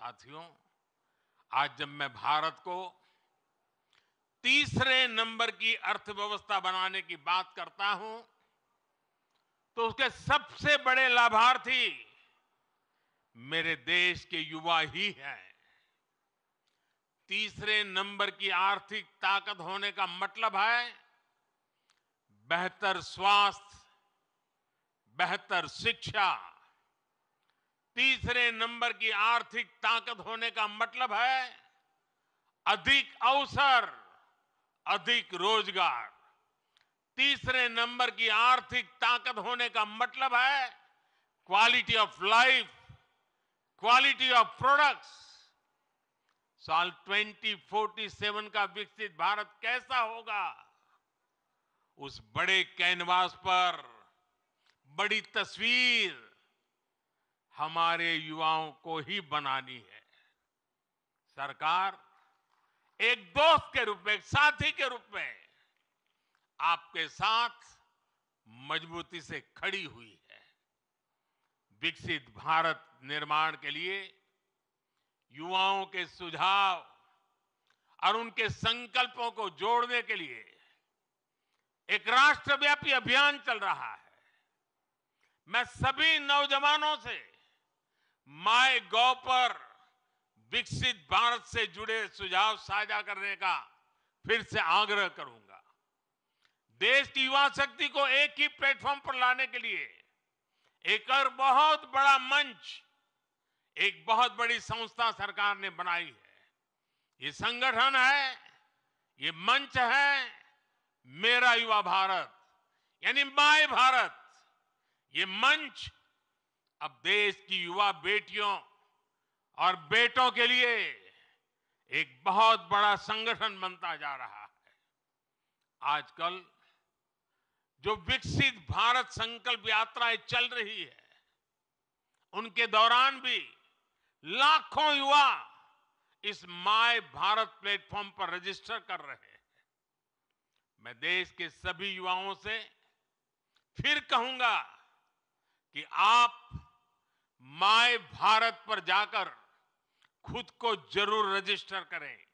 साथियों आज जब मैं भारत को तीसरे नंबर की अर्थव्यवस्था बनाने की बात करता हूं तो उसके सबसे बड़े लाभार्थी मेरे देश के युवा ही हैं तीसरे नंबर की आर्थिक ताकत होने का मतलब है बेहतर स्वास्थ्य बेहतर शिक्षा तीसरे नंबर की आर्थिक ताकत होने का मतलब है अधिक अवसर अधिक रोजगार तीसरे नंबर की आर्थिक ताकत होने का मतलब है quality of life quality of products साल 2047 का विकसित भारत कैसा होगा उस बड़े कैनवास पर बड़ी तस्वीर हमारे युवाओं को ही बनानी है सरकार एक दोस्त के रूप में एक साथी के रूप में आपके साथ मजबूती से खड़ी हुई है विकसित भारत निर्माण के लिए युवाओं के सुझाव और उनके संकल्पों को जोड़ने के लिए एक राष्ट्रव्यापी अभियान चल रहा है मैं सभी नौजवानों से माय गॉव पर विकसित भारत से जुड़े सुझाव साझा करने का फिर से आग्रह करूंगा देश की युवा शक्ति को एक ही प्लेटफॉर्म पर लाने के लिए एक और बहुत बड़ा मंच एक बहुत बड़ी संस्था सरकार ने बनाई है ये संगठन है ये मंच है मेरा युवा भारत यानी माय भारत ये मंच अब देश की युवा बेटियों और बेटों के लिए एक बहुत बड़ा संगठन बनता जा रहा है आजकल जो विकसित भारत संकल्प यात्राएं चल रही है उनके दौरान भी लाखों युवा इस माय भारत प्लेटफॉर्म पर रजिस्टर कर रहे हैं मैं देश के सभी युवाओं से फिर कहूंगा कि आप माय भारत पर जाकर खुद को जरूर रजिस्टर करें